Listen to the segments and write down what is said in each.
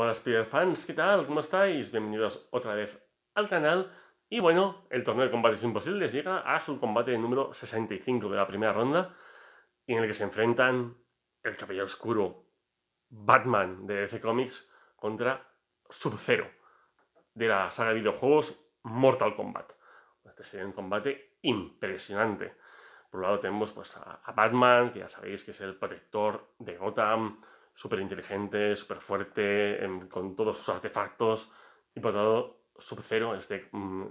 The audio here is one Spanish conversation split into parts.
Hola Spider-Fans, ¿qué tal? ¿Cómo estáis? Bienvenidos otra vez al canal. Y bueno, el torneo de combates imposibles llega a su combate número 65 de la primera ronda, en el que se enfrentan el Caballero Oscuro, Batman de DC Comics, contra Sub-Zero, de la saga de videojuegos Mortal Kombat. Este sería un combate impresionante. Por un lado tenemos pues, a Batman, que ya sabéis que es el protector de Gotham, súper inteligente, súper fuerte, con todos sus artefactos. Y por otro lado, sub este mm,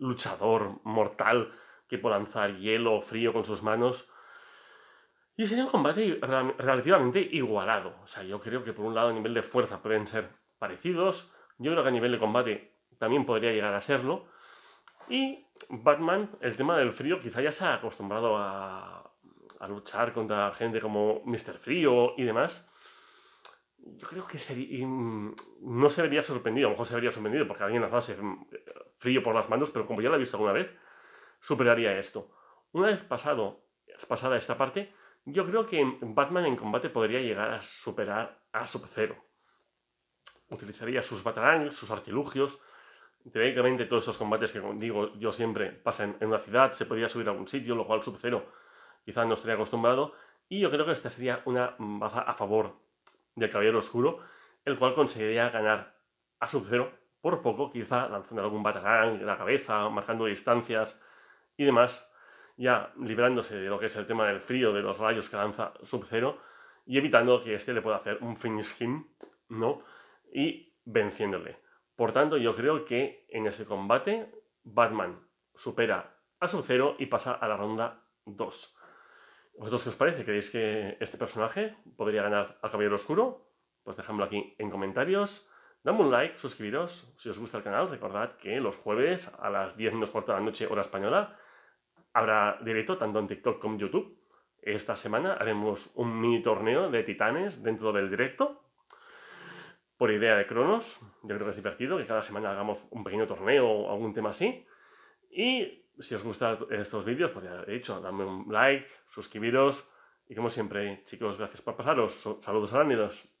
luchador mortal que puede lanzar hielo o frío con sus manos. Y sería un combate relativamente igualado. O sea, yo creo que por un lado a nivel de fuerza pueden ser parecidos. Yo creo que a nivel de combate también podría llegar a serlo. Y Batman, el tema del frío, quizá ya se ha acostumbrado a, a luchar contra gente como Mr. Frío y demás, yo creo que mm, no se vería sorprendido, a lo mejor se vería sorprendido porque alguien lanzase mm, frío por las manos, pero como ya lo he visto alguna vez, superaría esto. Una vez pasado, pasada esta parte, yo creo que Batman en combate podría llegar a superar a Sub-Zero. Utilizaría sus batarangs, sus artilugios. Teóricamente todos esos combates que, digo, yo siempre pasan en una ciudad, se podría subir a algún sitio, lo cual Sub-Zero quizás no estaría acostumbrado. Y yo creo que esta sería una baza a favor del Caballero Oscuro, el cual conseguiría ganar a sub zero por poco, quizá lanzando algún batarán en la cabeza, marcando distancias y demás, ya librándose de lo que es el tema del frío, de los rayos que lanza sub zero y evitando que este le pueda hacer un finish him, ¿no? Y venciéndole. Por tanto, yo creo que en ese combate Batman supera a sub zero y pasa a la ronda 2. ¿Vosotros qué os parece? ¿Creéis que este personaje podría ganar al Caballero Oscuro? Pues dejadmelo aquí en comentarios. dame un like, suscribiros si os gusta el canal. Recordad que los jueves a las 10 menos cuarto de la noche, hora española, habrá directo tanto en TikTok como en YouTube. Esta semana haremos un mini torneo de titanes dentro del directo. Por idea de Cronos, yo creo que es divertido que cada semana hagamos un pequeño torneo o algún tema así. Y si os gustan estos vídeos, pues ya he dicho, dame un like, suscribiros y como siempre, chicos, gracias por pasaros. Saludos arácnidos.